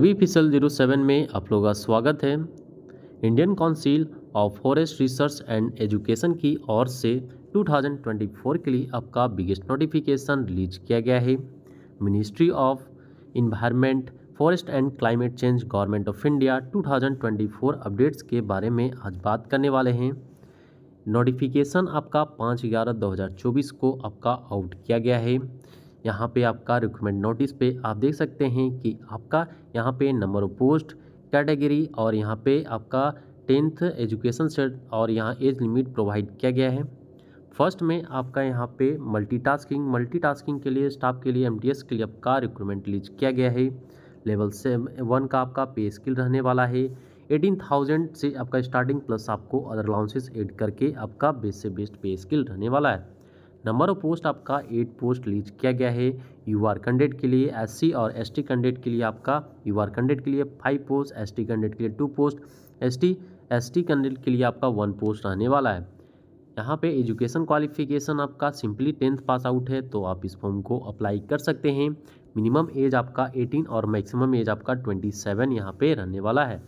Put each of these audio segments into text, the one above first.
we फिसल zero seven में आप लोगों का स्वागत है Indian Council of Forest Research and Education की ओर से 2024 के लिए आपका बिगेस्ट नोटिफिकेशन रिलीज किया गया है Ministry of Environment Forest and Climate Change Government of India 2024 updates के बारे में आज बात करने वाले हैं नोटिफिकेशन आपका पाँच ग्यारह दो हज़ार चौबीस को आपका आउट किया गया है यहाँ पे आपका रिक्रूटमेंट नोटिस पे आप देख सकते हैं कि आपका यहाँ पे नंबर ऑफ पोस्ट कैटेगरी और यहाँ पे आपका टेंथ एजुकेशन सेट और यहाँ एज लिमिट प्रोवाइड किया गया है फर्स्ट में आपका यहाँ पे मल्टीटास्किंग मल्टीटास्किंग के लिए स्टाफ के लिए एमटीएस के लिए आपका रिक्रूटमेंट लीज किया गया है लेवल सेवन वन का आपका पे स्किल रहने वाला है एटीन थाउजेंड से आपका स्टार्टिंग प्लस आपको अदर अलाउंसेस एड करके आपका बेस्ट से बेस्ट पे स्किल रहने वाला है नंबर ऑफ पोस्ट आपका एट पोस्ट लीज किया गया है यू आर कैंडिडेट के लिए एस और एस टी कैंडिडेट के लिए आपका यू आर कैंडिडेट के लिए five post S T candidate के लिए two post S T S T candidate के लिए आपका वन पोस्ट रहने वाला है यहाँ पे एजुकेशन क्वालिफिकेशन आपका सिंपली टेंथ पास आउट है तो आप इस फॉर्म को अप्लाई कर सकते हैं मिनिमम एज आपका एटीन और मैक्सिमम एज आपका ट्वेंटी सेवन यहाँ पर रहने वाला है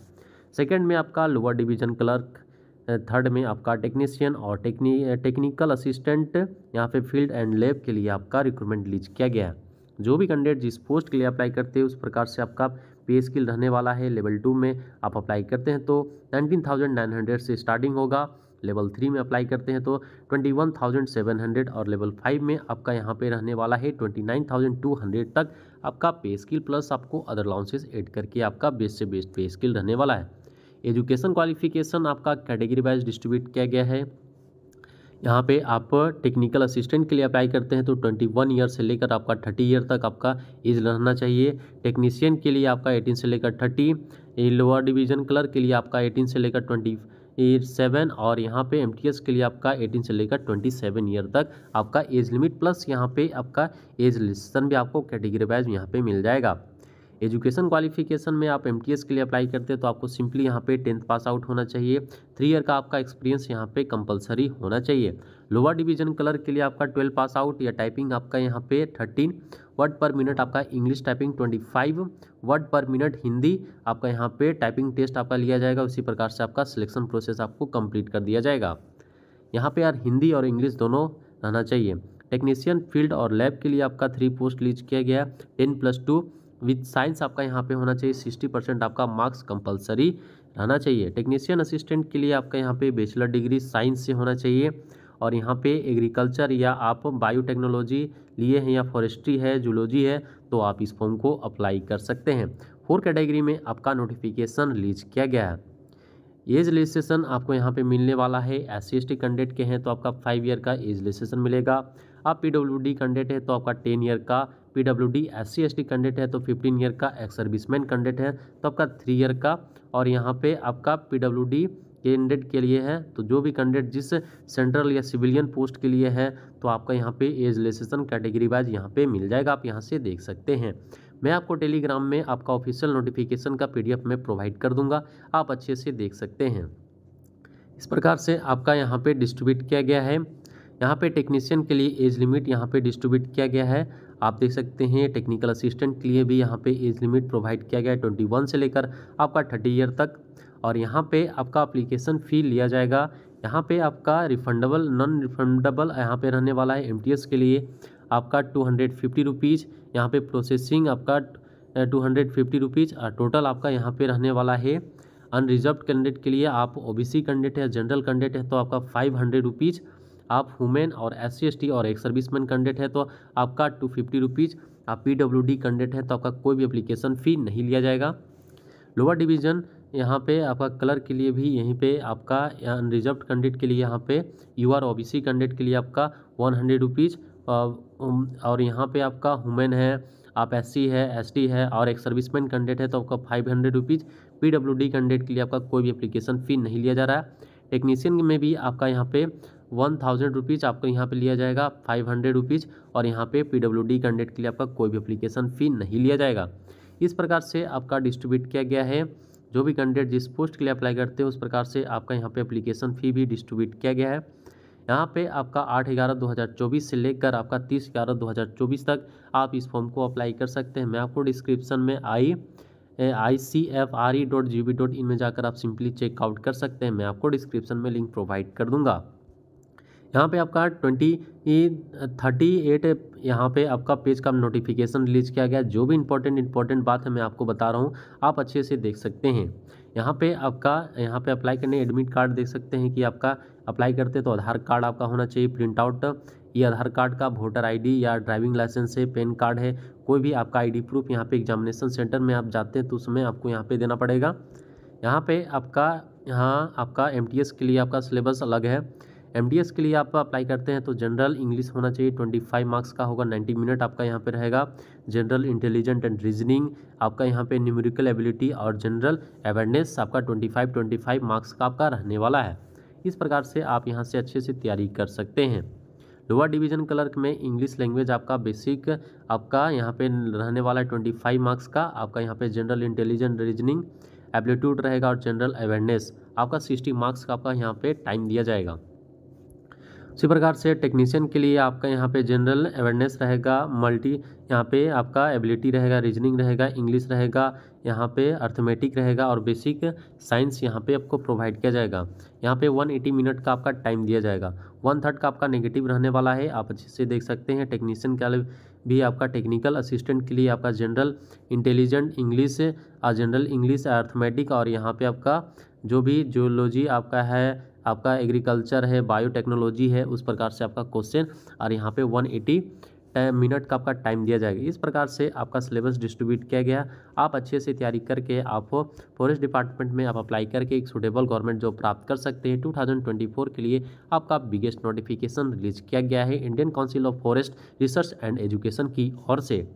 सेकेंड में आपका लोअर डिवीजन क्लर्क थर्ड में आपका टेक्नीशियन और टेक्नी टेक्निकल असिस्टेंट यहाँ पे फील्ड एंड लेब के लिए आपका रिक्रूटमेंट लीज किया गया है जो भी कैंडिडेट जिस पोस्ट के लिए अप्लाई करते हैं उस प्रकार से आपका पे स्किल रहने वाला है लेवल टू में आप अप्लाई करते हैं तो नाइनटीन थाउजेंड नाइन हंड्रेड से स्टार्टिंग होगा लेवल थ्री में अप्लाई करते हैं तो twenty one thousand seven hundred और लेवल फाइव में आपका यहाँ पे रहने वाला है twenty nine thousand two hundred तक आपका पे स्किल प्लस आपको अदर लाउंसेस ऐड करके आपका बेस्ट से बेस्ट पे स्किल रहने वाला है एजुकेशन क्वालिफिकेशन आपका कैटेगरी वाइज डिस्ट्रीब्यूट किया गया है यहाँ पे आप टेक्निकल असिस्टेंट के लिए अप्लाई करते हैं तो ट्वेंटी वन ईयर से लेकर आपका थर्टी ईयर तक आपका एज रहना चाहिए टेक्नीशियन के लिए आपका एटीन से लेकर थर्टी लोअर डिवीजन क्लर्क के लिए आपका एटीन से लेकर ट्वेंटी सेवन और यहाँ पे एम के लिए आपका एटीन से लेकर ट्वेंटी सेवन ईयर तक आपका एज लिमिट प्लस यहाँ पे आपका एज लिस्टन भी आपको कैटेगरी वाइज यहाँ पर मिल जाएगा एजुकेशन क्वालिफिकेशन में आप एम के लिए अप्लाई करते हैं तो आपको सिंपली यहाँ पे टेंथ पास आउट होना चाहिए थ्री ईयर का आपका एक्सपीरियंस यहाँ पे कंपलसरी होना चाहिए लोअर डिवीजन कलर के लिए आपका ट्वेल्व पास आउट या टाइपिंग आपका यहाँ पे थर्टीन वर्ड पर मिनट आपका English typing twenty five word per minute Hindi आपका यहाँ पे टाइपिंग टेस्ट आपका लिया जाएगा उसी प्रकार से आपका सिलेक्शन प्रोसेस आपको कंप्लीट कर दिया जाएगा यहाँ पे यार हिंदी और इंग्लिश दोनों रहना चाहिए टेक्नीशियन फील्ड और लैब के लिए आपका थ्री पोस्ट लीज किया गया ten plus two with science आपका यहाँ पे होना चाहिए सिक्सटी परसेंट आपका मार्क्स कंपलसरी रहना चाहिए टेक्नीशियन असिस्टेंट के लिए आपका यहाँ पे बैचलर डिग्री साइंस से होना चाहिए और यहाँ पे एग्रीकल्चर या आप बायोटेक्नोलॉजी लिए हैं या फॉरेस्ट्री है जूलॉजी है तो आप इस फॉर्म को अप्लाई कर सकते हैं फोर कैटेगरी में आपका नोटिफिकेशन रिलीज किया गया है एज रजिस्ट्रेशन आपको यहाँ पे मिलने वाला है एस सी कैंडिडेट के हैं तो आपका फाइव ईयर का एज रजिस्ट्रेशन मिलेगा आप पी डब्ल्यू डी कैंडिडेट है तो आपका टेन ईयर का P W D S C S T candidate है तो फिफ्टीन ईयर का एक्स सर्विसमैन कैंडिडेट है तो आपका थ्री ईयर का और यहाँ पे आपका पी डब्ल्यू डी कैंडिडेट के लिए है तो जो भी कैंडिडेट जिस सेंट्रल या सिविलियन पोस्ट के लिए है तो आपका यहाँ पे एज लेसेसन कैटेगरी वाइज यहाँ पे मिल जाएगा आप यहाँ से देख सकते हैं मैं आपको टेलीग्राम में आपका ऑफिशियल नोटिफिकेशन का पीडीएफ में प्रोवाइड कर दूंगा आप अच्छे से देख सकते हैं इस प्रकार से आपका यहाँ पे डिस्ट्रीब्यूट किया गया है यहाँ पे टेक्नीशियन के लिए एज लिमिट यहाँ पे डिस्ट्रीब्यूट किया गया है आप देख सकते हैं टेक्निकल असिस्टेंट के लिए भी यहाँ पे एज लिमिट प्रोवाइड किया गया है ट्वेंटी वन से लेकर आपका थर्टी ईयर तक और यहाँ पे आपका अप्लीकेशन फ़ी लिया जाएगा यहाँ पे आपका रिफंडेबल नॉन रिफंडेबल यहाँ पे रहने वाला है एम के लिए आपका टू हंड्रेड फिफ्टी रुपीज़ यहाँ पर प्रोसेसिंग आपका टू हंड्रेड फिफ्टी रुपीज़ और टोटल आपका यहाँ पे रहने वाला है अनरिजर्व कैंडिडेट के लिए आप ओबीसी कैंडिडेट है जनरल कैंडिडेट है तो आपका फाइव हंड्रेड रुपीज़ आप वुमेन और एस सी और एक सर्विसमैन कैंडिडेट है तो आपका टू फिफ्टी रुपीज़ आप पी डब्ल्यू डी कैंडिडेट है तो आपका कोई भी अप्लीकेशन फ़ी नहीं लिया जाएगा लोअर डिवीज़न यहाँ पे आपका कलर के लिए भी यहीं पे आपका अनरिजर्व कैंडिडेट के लिए यहाँ पे U R O B C candidate के लिए आपका वन हंड्रेड रुपीज़ और यहाँ पे आपका वुमेन है आप एस सी है एस टी है और एक सर्विसमैन कैंडिडेट है तो आपका five hundred rupees P W D candidate के लिए आपका कोई भी एप्लीकेशन फ़ी नहीं लिया जा रहा है टेक्नीशियन में भी आपका यहाँ पे वन थाउजेंड रुपीज़ आपको यहाँ पे लिया जाएगा फाइव हंड्रेड रुपीज़ और यहाँ पे पी डब्ल्यू डी कैंडिडेट के लिए आपका कोई भी अप्लीकेशन फ़ी नहीं लिया जाएगा इस प्रकार से आपका डिस्ट्रीब्यूट किया गया है जो भी कैंडिडेट जिस पोस्ट के लिए अप्लाई करते हैं उस प्रकार से आपका यहाँ पर अप्लीकेशन फ़ी भी डिस्ट्रीब्यूट किया गया है यहाँ पे आपका आठ ग्यारह दो हज़ार चौबीस से लेकर आपका तीस ग्यारह दो हज़ार चौबीस तक आप इस फॉर्म को अप्लाई कर सकते हैं मैं आपको डिस्क्रिप्शन में I I C F R E dot G B dot in में जाकर आप सिंपली चेकआउट कर सकते हैं मैं आपको डिस्क्रिप्शन में लिंक प्रोवाइड कर दूंगा यहाँ पे आपका ट्वेंटी थर्टी एट यहाँ पे आपका पेज का नोटिफिकेशन रिलीज किया गया जो भी इंपॉर्टेंट इंपॉर्टेंट बात है मैं आपको बता रहा हूँ आप अच्छे से देख सकते हैं यहाँ पे आपका यहाँ पे अप्लाई करने एडमिट कार्ड देख सकते हैं कि आपका अप्लाई करते तो आधार कार्ड आपका होना चाहिए प्रिंट आउट ये आधार कार्ड का वोटर आईडी या ड्राइविंग लाइसेंस है पेन कार्ड है कोई भी आपका आईडी प्रूफ यहाँ पे एग्जामिनेशन सेंटर में आप जाते हैं तो उसमें आपको यहाँ पे देना पड़ेगा यहाँ पे आपका यहाँ आपका एम के लिए आपका सिलेबस अलग है एम के लिए आप अप्लाई करते हैं तो जनरल इंग्लिश होना चाहिए ट्वेंटी फाइव मार्क्स का होगा नाइन्टी मिनट आपका यहाँ पे रहेगा जनरल इंटेलिजेंट एंड रीजनिंग आपका यहाँ पे न्यूमेरिकल एबिलिटी और जनरल अवेयरनेस आपका twenty five twenty five marks का आपका रहने वाला है इस प्रकार से आप यहाँ से अच्छे से तैयारी कर सकते हैं लोअर डिवीजन क्लर्क में इंग्लिश लैंग्वेज आपका बेसिक आपका यहाँ पे रहने वाला है ट्वेंटी फाइव मार्क्स का आपका यहाँ पे जनरल इंटेलिजेंट रीजनिंग एप्लीट्यूड रहेगा और जनरल अवेयरनेस आपका सिक्सटी मार्क्स का आपका यहाँ पे टाइम दिया जाएगा उसी प्रकार से टेक्नीशियन के लिए आपका यहाँ पे जनरल अवेयरनेस रहेगा मल्टी यहाँ पे आपका एबिलिटी रहेगा रीजनिंग रहेगा इंग्लिश रहेगा यहाँ पे अर्थमेटिक रहेगा और बेसिक साइंस यहाँ पे आपको प्रोवाइड किया जाएगा यहाँ पे 180 मिनट का आपका टाइम दिया जाएगा वन थर्ड का आपका नेगेटिव रहने वाला है आप अच्छे से देख सकते हैं टेक्नीशियन के भी आपका टेक्निकल असिस्टेंट के लिए आपका जनरल इंटेलिजेंट इंग्लिश और जनरल इंग्लिश अर्थमेटिक और यहाँ पर आपका जो भी जियोलॉजी आपका है आपका एग्रीकल्चर है बायोटेक्नोलॉजी है उस प्रकार से आपका क्वेश्चन और यहाँ पे 180 मिनट का आपका टाइम दिया जाएगा इस प्रकार से आपका सिलेबस डिस्ट्रीब्यूट किया गया आप अच्छे से तैयारी करके आप फॉरेस्ट डिपार्टमेंट में आप अप्लाई करके एक सुटेबल गवर्नमेंट जॉब प्राप्त कर सकते हैं 2024 के लिए आपका बिगेस्ट नोटिफिकेशन रिलीज किया गया है Indian Council of Forest Research and Education की ओर से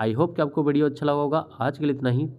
आई होप कि आपको वीडियो अच्छा लगा होगा आज के लिए इतना ही